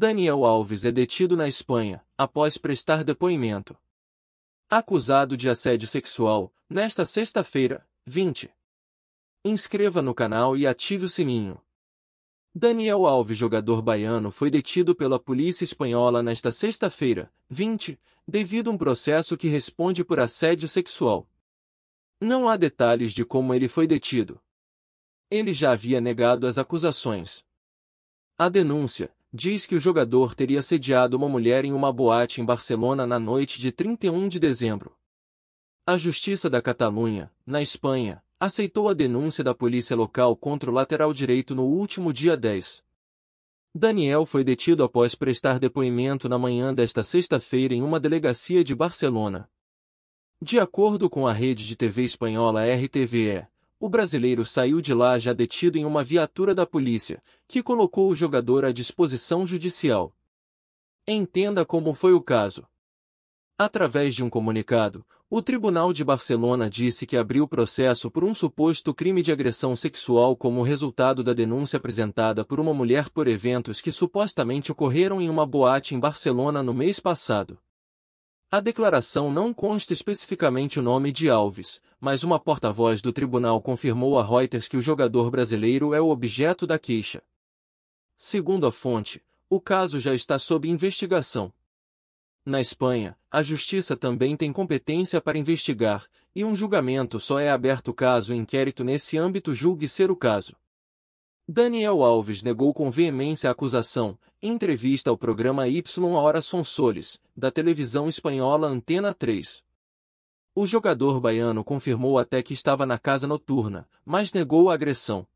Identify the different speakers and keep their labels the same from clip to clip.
Speaker 1: Daniel Alves é detido na Espanha, após prestar depoimento. Acusado de assédio sexual, nesta sexta-feira, 20. Inscreva no canal e ative o sininho. Daniel Alves, jogador baiano, foi detido pela polícia espanhola nesta sexta-feira, 20, devido a um processo que responde por assédio sexual. Não há detalhes de como ele foi detido. Ele já havia negado as acusações. A denúncia, diz que o jogador teria sediado uma mulher em uma boate em Barcelona na noite de 31 de dezembro. A Justiça da Catalunha, na Espanha, aceitou a denúncia da polícia local contra o lateral direito no último dia 10. Daniel foi detido após prestar depoimento na manhã desta sexta-feira em uma delegacia de Barcelona. De acordo com a rede de TV espanhola RTVE, o brasileiro saiu de lá já detido em uma viatura da polícia, que colocou o jogador à disposição judicial. Entenda como foi o caso. Através de um comunicado, o Tribunal de Barcelona disse que abriu processo por um suposto crime de agressão sexual como resultado da denúncia apresentada por uma mulher por eventos que supostamente ocorreram em uma boate em Barcelona no mês passado. A declaração não consta especificamente o nome de Alves, mas uma porta-voz do tribunal confirmou a Reuters que o jogador brasileiro é o objeto da queixa. Segundo a fonte, o caso já está sob investigação. Na Espanha, a justiça também tem competência para investigar, e um julgamento só é aberto caso o inquérito nesse âmbito julgue ser o caso. Daniel Alves negou com veemência a acusação, em entrevista ao programa Y Hora Sonsoles, da televisão espanhola Antena 3. O jogador baiano confirmou até que estava na casa noturna, mas negou a agressão.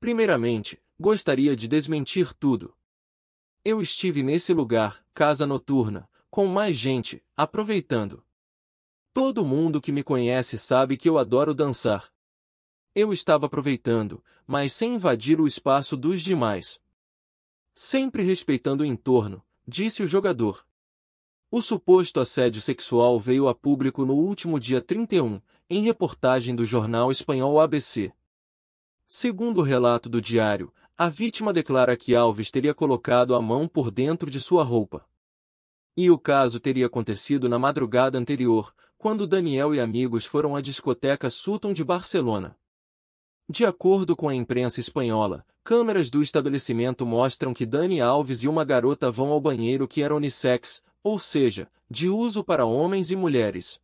Speaker 1: Primeiramente, gostaria de desmentir tudo. Eu estive nesse lugar, casa noturna, com mais gente, aproveitando. Todo mundo que me conhece sabe que eu adoro dançar. Eu estava aproveitando, mas sem invadir o espaço dos demais. Sempre respeitando o entorno, disse o jogador. O suposto assédio sexual veio a público no último dia 31, em reportagem do jornal espanhol ABC. Segundo o relato do diário, a vítima declara que Alves teria colocado a mão por dentro de sua roupa. E o caso teria acontecido na madrugada anterior, quando Daniel e amigos foram à discoteca Sutton de Barcelona. De acordo com a imprensa espanhola, câmeras do estabelecimento mostram que Dani Alves e uma garota vão ao banheiro que era unissex, ou seja, de uso para homens e mulheres.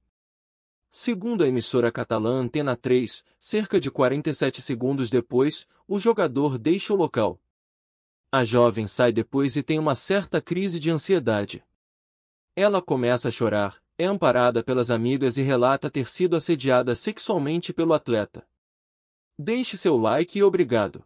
Speaker 1: Segundo a emissora catalã Antena 3, cerca de 47 segundos depois, o jogador deixa o local. A jovem sai depois e tem uma certa crise de ansiedade. Ela começa a chorar, é amparada pelas amigas e relata ter sido assediada sexualmente pelo atleta. Deixe seu like e obrigado.